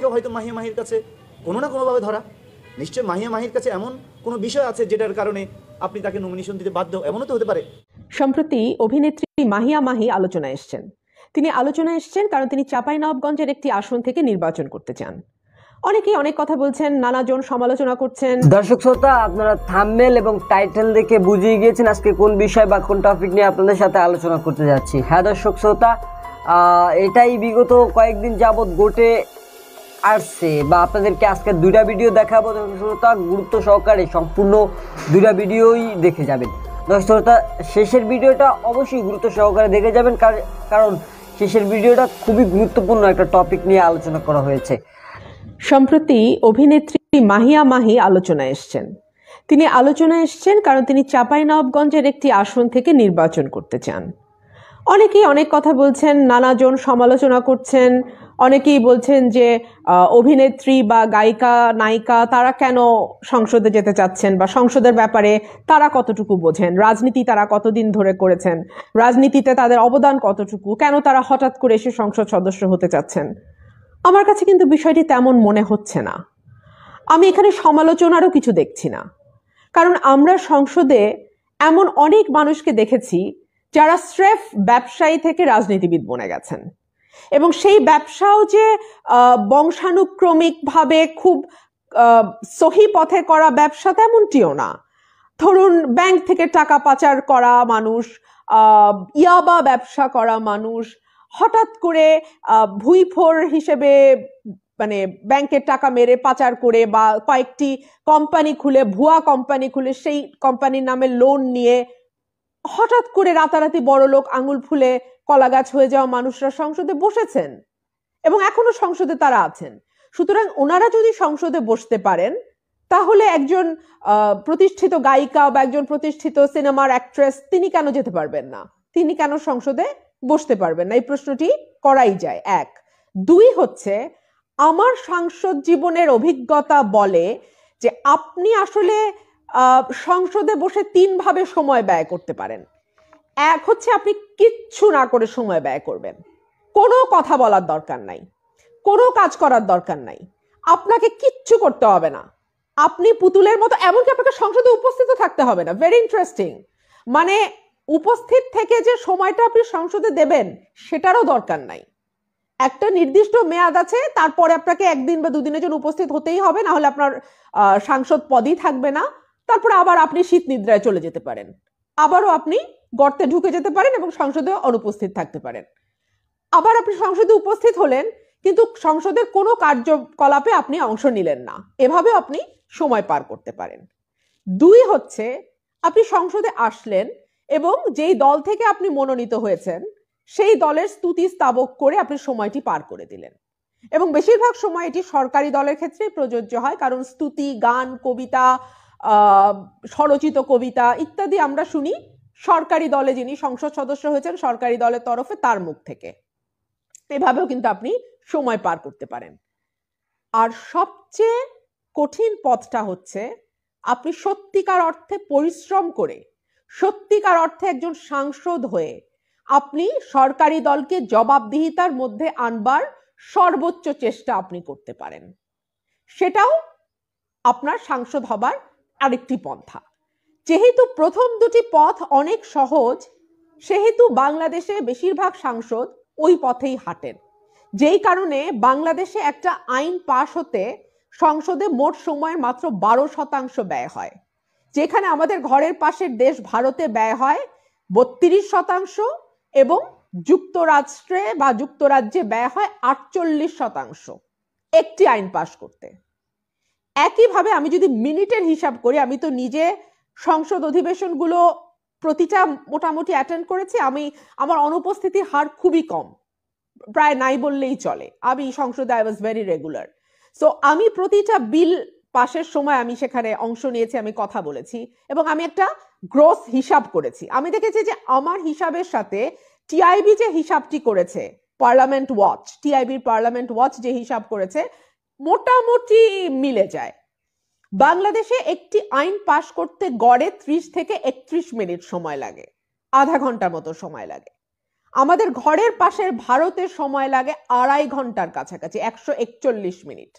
কেউ হয়তো মাহিয়া মাহির কাছে কোনো না কোনোভাবে ধরা নিশ্চয় মাহিয়া মাহির কাছে এমন কোনো বিষয় আছে যেটার কারণে আপনি তাকে নমিনেশন দিতে বাধ্য এমনও তো হতে পারে সম্প্রতি অভিনেত্রী মাহিয়া মাহি আলোচনা এসছেন তিনি আলোচনা এসছেন কারণ তিনি চাঁপাইনবাবগঞ্জের একটি আসন থেকে নির্বাচন করতে চান অনেকেই অনেক কথা বলছেন নানাজন সমালোচনা করছেন দর্শক শ্রোতা আপনারা থাম্বনেল এবং টাইটেল দেখে বুঝিয়ে গিয়েছেন আজকে কোন বিষয় বা কোন টপিক নিয়ে আপনাদের সাথে আলোচনা করতে যাচ্ছি হ্যাঁ দর্শক শ্রোতা এটাই বিগত কয়েকদিন যাবৎ গোটে আসছে বা আপনাদেরকে আজকে দুইটা ভিডিও দেখাবো দর্শক শ্রোতা গুরুত্ব সহকারে সম্পূর্ণ দুইটা ভিডিওই দেখে যাবেন দর্শকতা শেষের ভিডিওটা অবশ্যই গুরুত্ব সহকারে দেখে যাবেন কারণ শেষের ভিডিওটা খুবই গুরুত্বপূর্ণ একটা টপিক নিয়ে আলোচনা করা হয়েছে সম্প্রতি অভিনেত্রী মাহিয়া মাহি আলোচনা এসছেন তিনি আলোচনা এসছেন কারণ তিনি চাঁপাইনবাবগঞ্জের একটি আসন থেকে নির্বাচন করতে চান অনেকেই অনেক কথা বলছেন নানাজন সমালোচনা করছেন অনেকেই বলছেন যে অভিনেত্রী বা গায়িকা নায়িকা তারা কেন সংসদে যেতে চাচ্ছেন বা সংসদের ব্যাপারে তারা কতটুকু বোঝেন রাজনীতি তারা কতদিন ধরে করেছেন রাজনীতিতে তাদের অবদান কতটুকু কেন তারা হঠাৎ করে এসে সংসদ সদস্য হতে চাচ্ছেন আমার কাছে কিন্তু বিষয়টি তেমন মনে হচ্ছে না আমি এখানে সমালোচনারও কিছু দেখছি না কারণ আমরা সংসদে এমন অনেক মানুষকে দেখেছি যারা স্রেফ ব্যবসায়ী থেকে রাজনীতিবিদ বনে গেছেন এবং সেই ব্যবসাও যে বংশানুক্রমিকভাবে খুব সহি পথে করা ব্যবসা তেমনটিও না ধরুন ব্যাংক থেকে টাকা পাচার করা মানুষ ইয়াবা ব্যবসা করা মানুষ হঠাৎ করে ভুইফোর হিসেবে মানে ব্যাংকের টাকা মেরে পাচার করে বা কয়েকটি কোম্পানি খুলে ভুয়া কোম্পানি খুলে সেই কোম্পানির নামে লোন নিয়ে হঠাৎ করে রাতারাতি বড় লোক আঙুল ফুলে কলাগাছ হয়ে যাওয়া মানুষরা সংসদে বসেছেন এবং এখনো সংসদে তারা আছেন সুতরাং ওনারা যদি সংসদে বসতে পারেন তাহলে একজন প্রতিষ্ঠিত গায়িকা বা একজন প্রতিষ্ঠিত সিনেমার অ্যাক্ট্রেস তিনি কেন যেতে পারবেন না তিনি কেন সংসদে বসতে পারবেন না এই প্রশ্নটি করাই যায় এক দুই হচ্ছে আমার সাংসদ জীবনের অভিজ্ঞতা বলে যে আপনি আসলে সংসদে বসে তিনভাবে সময় ব্যয় করতে পারেন এক হচ্ছে আপনি কিচ্ছু না করে সময় ব্যয় করবেন কোনো কথা বলার দরকার নাই কোনো কাজ করার দরকার নাই আপনাকে কিচ্ছু করতে হবে না আপনি পুতুলের মতো এমনকি আপনাকে সংসদে উপস্থিত থাকতে হবে না ভেরি ইন্টারেস্টিং মানে উপস্থিত থেকে যে সময়টা আপনি সংসদে দেবেন সেটারও দরকার নাই একটা নির্দিষ্ট মেয়াদ আছে তারপরে আপনাকে একদিন বা দুদিনের জন্য উপস্থিত হতেই হবে না হলে আপনার সাংসদ পদই থাকবে না তারপরে আবার আপনি শীত নিদ্রায় চলে যেতে পারেন আবারও আপনি গর্তে ঢুকে যেতে পারেন এবং সংসদে অনুপস্থিত থাকতে পারেন আবার আপনি সংসদে উপস্থিত হলেন কিন্তু সংসদের কোনো কার্যকলাপে আপনি অংশ নিলেন না এভাবে আপনি সময় পার করতে পারেন দুই হচ্ছে আপনি সংসদে আসলেন এবং যেই দল থেকে আপনি মনোনীত হয়েছেন সেই দলের স্তুতি স্তাবক করে আপনি সময়টি পার করে দিলেন এবং বেশিরভাগ সময় এটি সরকারি দলের ক্ষেত্রে প্রযোজ্য হয় কারণ স্তুতি গান কবিতা স্বরচিত কবিতা ইত্যাদি আমরা শুনি সরকারি দলে যিনি সংসদ সদস্য হয়েছেন সরকারি দলের তরফে তার মুখ থেকে এভাবেও কিন্তু আপনি সময় পার করতে পারেন আর সবচেয়ে কঠিন পথটা হচ্ছে আপনি সত্যিকার অর্থে পরিশ্রম করে সত্যিকার অর্থে একজন সাংসদ হয়ে আপনি সরকারি দলকে জবাবদিহিতার মধ্যে আনবার সর্বোচ্চ চেষ্টা আপনি করতে পারেন সেটাও আপনার সাংসদ হবার আরেকটি পন্থা যেহেতু প্রথম দুটি পথ অনেক সহজ সেহেতু বাংলাদেশে বেশিরভাগ সাংসদ ওই পথেই হাঁটেন যেই কারণে বাংলাদেশে একটা আইন পাশ হতে সংসদে মোট সময়ের মাত্র বারো শতাংশ ব্যয় হয় যেখানে আমাদের ঘরের পাশের দেশ ভারতে ব্যয় হয় বত্রিশ শতাংশ এবং যুক্তরাষ্ট্রে বা যুক্তরাজ্যে ব্যয় হয় আটচল্লিশ শতাংশ একটি আইন পাশ করতে একইভাবে আমি যদি মিনিটের হিসাব করি আমি তো নিজে সংসদ অধিবেশনগুলো প্রতিটা মোটামুটি অ্যাটেন্ড করেছি আমি আমার অনুপস্থিতির হার খুবই কম প্রায় নাই বললেই চলে আমি সংসদে I was very regular so আমি প্রতিটা বিল পাশের সময় আমি সেখানে অংশ নিয়েছি আমি কথা বলেছি এবং আমি একটা গ্রোস হিসাব করেছি আমি দেখেছি যে আমার হিসাবের সাথে টিআইবি যে হিসাবটি করেছে পার্লামেন্ট ওয়াচ টিআইবির পার্লামেন্ট ওয়াচ যে হিসাব করেছে মোটামুটি মিলে যায় বাংলাদেশে একটি আইন পাশ করতে গড়ে ত্রিশ থেকে একত্রিশ মিনিট সময় লাগে আধা ঘন্টার মতো সময় লাগে আমাদের ঘরের পাশের ভারতের সময় লাগে আড়াই ঘন্টার কাছাকাছি একশো একচল্লিশ মিনিট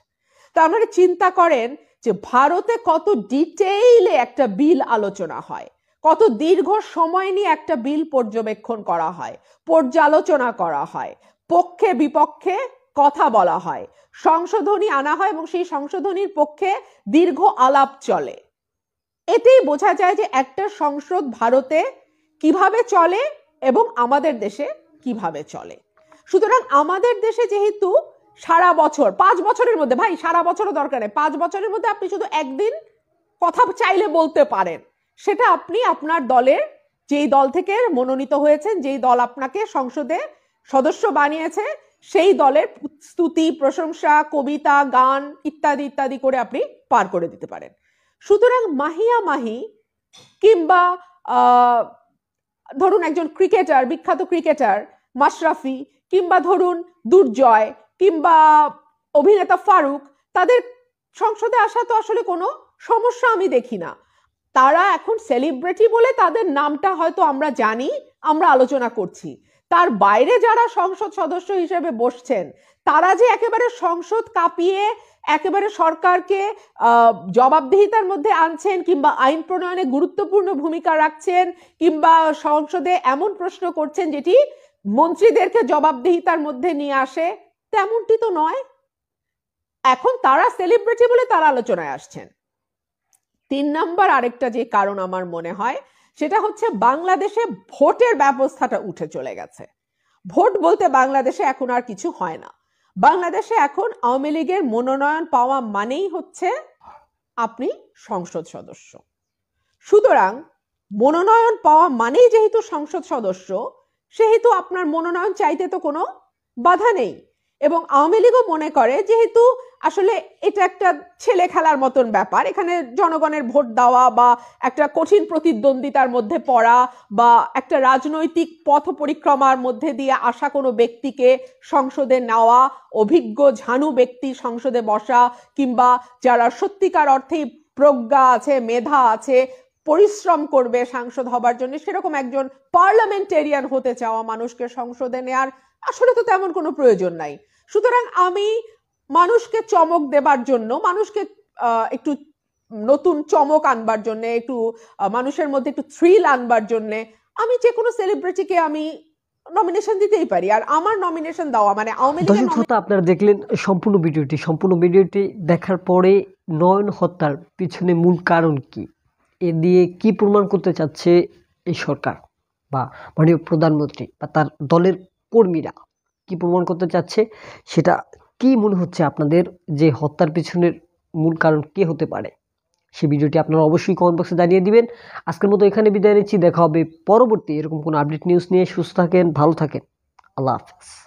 তা আপনারা চিন্তা করেন যে ভারতে কত ডিটেইলে একটা বিল আলোচনা হয় কত দীর্ঘ সময় নিয়ে একটা বিল পর্যবেক্ষণ করা হয় পর্যালোচনা করা হয় পক্ষে বিপক্ষে কথা বলা হয় সংশোধনী আনা হয় এবং সেই সংশোধনীর পক্ষে দীর্ঘ আলাপ চলে এতেই বোঝা যায় যে একটা সংসদ ভারতে কিভাবে চলে এবং আমাদের দেশে কিভাবে চলে সুতরাং আমাদের দেশে যেহেতু সারা বছর পাঁচ বছরের মধ্যে ভাই সারা বছরও দরকার নেই পাঁচ বছরের মধ্যে আপনি শুধু একদিন কথা চাইলে বলতে পারেন সেটা আপনি আপনার দলের যেই দল থেকে মনোনীত হয়েছেন যেই দল আপনাকে সংসদে সদস্য বানিয়েছে সেই দলের স্তুতি প্রশংসা কবিতা গান ইত্যাদি ইত্যাদি করে আপনি পার করে দিতে পারেন সুতরাং মাহিয়া মাহি কিংবা ধরুন একজন ক্রিকেটার বিখ্যাত ক্রিকেটার মাশরাফি কিংবা ধরুন দুর্জয় কিংবা অভিনেতা ফারুক তাদের সংসদে আসা তো আসলে কোনো সমস্যা আমি দেখি না তারা এখন সেলিব্রিটি বলে তাদের নামটা হয়তো আমরা জানি আমরা আলোচনা করছি তার বাইরে যারা সংসদ সদস্য হিসেবে বসছেন তারা যে একেবারে সংসদ কাঁপিয়ে একেবারে সরকারকে জবাবদিহিতার মধ্যে আনছেন কিংবা আইন প্রণয়নে গুরুত্বপূর্ণ ভূমিকা রাখছেন কিংবা সংসদে এমন প্রশ্ন করছেন যেটি মন্ত্রীদেরকে জবাবদিহিতার মধ্যে নিয়ে আসে তেমনটি তো নয় এখন তারা সেলিব্রিটি বলে তারা আলোচনায় আসছেন তিন নাম্বার আরেকটা যে কারণ আমার মনে হয় সেটা হচ্ছে বাংলাদেশে ভোটের ব্যবস্থাটা উঠে চলে গেছে ভোট বলতে বাংলাদেশে এখন আর কিছু হয় না বাংলাদেশে এখন আওয়ামী লীগের মনোনয়ন পাওয়া মানেই হচ্ছে আপনি সংসদ সদস্য সুতরাং মনোনয়ন পাওয়া মানেই যেহেতু সংসদ সদস্য সেহেতু আপনার মনোনয়ন চাইতে তো কোনো বাধা নেই এবং আওয়ামী লীগও মনে করে যেহেতু আসলে এটা একটা ছেলে খেলার মতন ব্যাপার এখানে জনগণের ভোট দেওয়া বা একটা কঠিন প্রতিদ্বন্দ্বিতার মধ্যে পড়া বা একটা রাজনৈতিক পথ পরিক্রমার মধ্যে দিয়ে আসা কোনো ব্যক্তিকে সংসদে নেওয়া অভিজ্ঞ ঝানু ব্যক্তি সংসদে বসা কিংবা যারা সত্যিকার অর্থে প্রজ্ঞা আছে মেধা আছে পরিশ্রম করবে সাংসদ হবার জন্য সেরকম একজন পার্লামেন্টেরিয়ান হতে চাওয়া মানুষকে সংসদে নেওয়ার আসলে তো তেমন কোনো প্রয়োজন নাই সুতরাং আমি মানুষকে চমক দেবার জন্য মানুষকে একটু নতুন চমক আনবার জন্য একটু মানুষের মধ্যে একটু থ্রিল আনবার জন্য আমি যে কোনো সেলিব্রিটিকে আমি নমিনেশন দিতেই পারি আর আমার নমিনেশন দেওয়া মানে আওয়ামী লীগের শ্রোতা আপনারা দেখলেন সম্পূর্ণ ভিডিওটি সম্পূর্ণ ভিডিওটি দেখার পরে নয়ন হত্যার পিছনে মূল কারণ কি এ দিয়ে কি প্রমাণ করতে চাচ্ছে এই সরকার বা মাননীয় প্রধানমন্ত্রী বা তার দলের কর্মীরা কি প্রমাণ করতে চাচ্ছে সেটা কি মনে হচ্ছে আপনাদের যে হত্যার পিছনের মূল কারণ কে হতে পারে সেই ভিডিওটি আপনারা অবশ্যই কমেন্ট বক্সে জানিয়ে দিবেন আজকের মতো এখানে বিদায় নিচ্ছি দেখা হবে পরবর্তী এরকম কোনো আপডেট নিউজ নিয়ে সুস্থ থাকেন ভালো থাকেন আল্লাহ হাফেজ